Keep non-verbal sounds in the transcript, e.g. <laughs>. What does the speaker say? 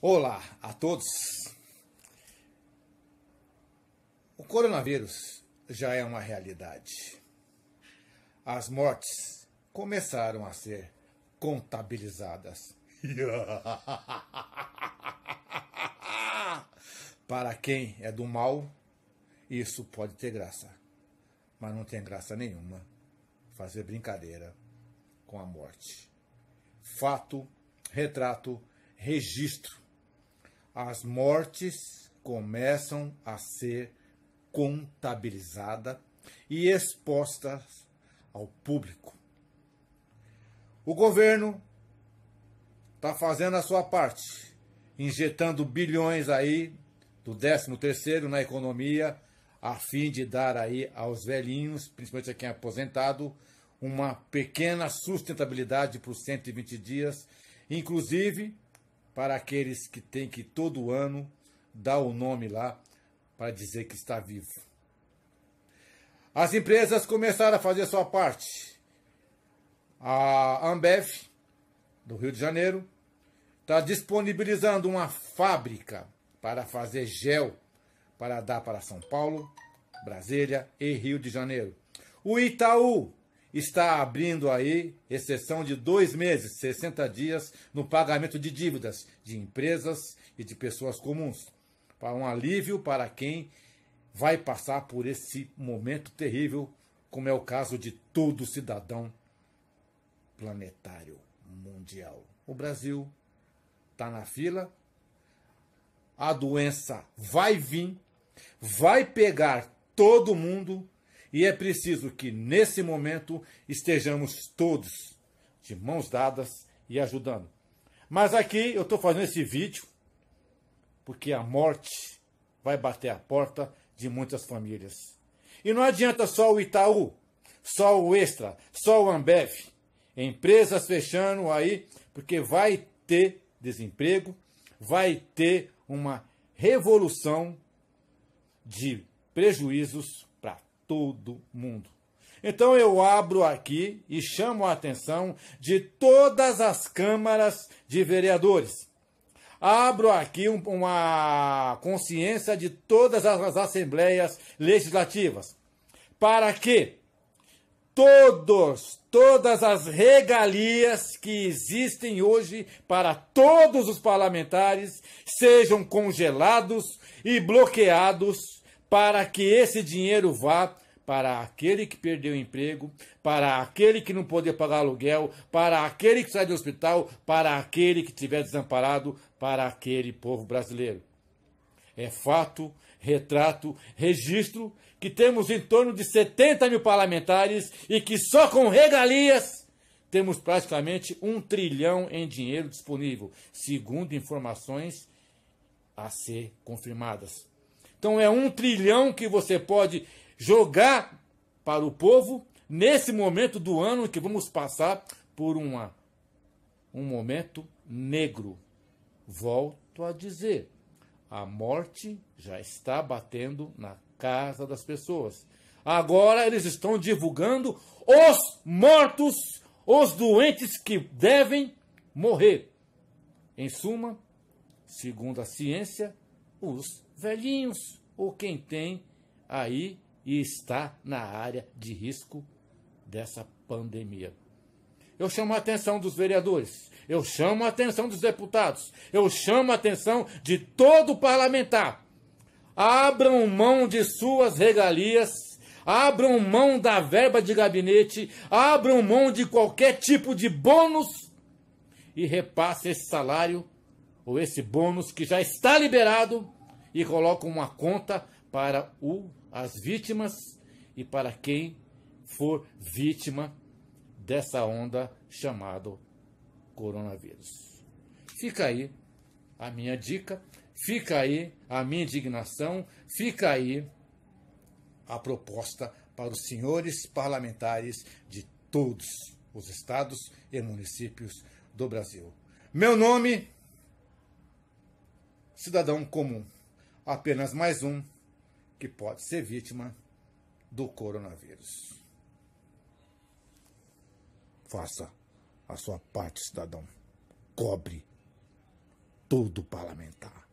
Olá a todos! O coronavírus já é uma realidade. As mortes começaram a ser contabilizadas. <laughs> Para quem é do mal, isso pode ter graça, mas não tem graça nenhuma fazer brincadeira com a morte. Fato, retrato, registro as mortes começam a ser contabilizadas e expostas ao público. O governo está fazendo a sua parte, injetando bilhões aí do 13 terceiro na economia, a fim de dar aí aos velhinhos, principalmente a quem é aposentado, uma pequena sustentabilidade para os 120 dias, inclusive para aqueles que têm que todo ano dar o nome lá para dizer que está vivo. As empresas começaram a fazer a sua parte. A Ambev, do Rio de Janeiro, está disponibilizando uma fábrica para fazer gel para dar para São Paulo, Brasília e Rio de Janeiro. O Itaú está abrindo aí exceção de dois meses, 60 dias, no pagamento de dívidas de empresas e de pessoas comuns. Para um alívio para quem vai passar por esse momento terrível, como é o caso de todo cidadão planetário mundial. O Brasil está na fila, a doença vai vir, vai pegar todo mundo e é preciso que, nesse momento, estejamos todos de mãos dadas e ajudando. Mas aqui eu estou fazendo esse vídeo porque a morte vai bater a porta de muitas famílias. E não adianta só o Itaú, só o Extra, só o Ambev. Empresas fechando aí, porque vai ter desemprego, vai ter uma revolução de prejuízos todo mundo. Então eu abro aqui e chamo a atenção de todas as câmaras de vereadores. Abro aqui um, uma consciência de todas as assembleias legislativas, para que todos, todas as regalias que existem hoje para todos os parlamentares sejam congelados e bloqueados para que esse dinheiro vá para aquele que perdeu o emprego, para aquele que não poder pagar aluguel, para aquele que sai do hospital, para aquele que estiver desamparado, para aquele povo brasileiro. É fato, retrato, registro que temos em torno de 70 mil parlamentares e que só com regalias temos praticamente um trilhão em dinheiro disponível, segundo informações a ser confirmadas. Então é um trilhão que você pode jogar para o povo nesse momento do ano que vamos passar por uma, um momento negro. Volto a dizer, a morte já está batendo na casa das pessoas. Agora eles estão divulgando os mortos, os doentes que devem morrer. Em suma, segundo a ciência, os velhinhos ou quem tem aí e está na área de risco dessa pandemia. Eu chamo a atenção dos vereadores, eu chamo a atenção dos deputados, eu chamo a atenção de todo parlamentar. Abram mão de suas regalias, abram mão da verba de gabinete, abram mão de qualquer tipo de bônus e repasse esse salário ou esse bônus que já está liberado e colocam uma conta para o, as vítimas e para quem for vítima dessa onda chamado coronavírus. Fica aí a minha dica, fica aí a minha indignação, fica aí a proposta para os senhores parlamentares de todos os estados e municípios do Brasil. Meu nome, cidadão comum apenas mais um que pode ser vítima do coronavírus. Faça a sua parte, cidadão. Cobre todo parlamentar.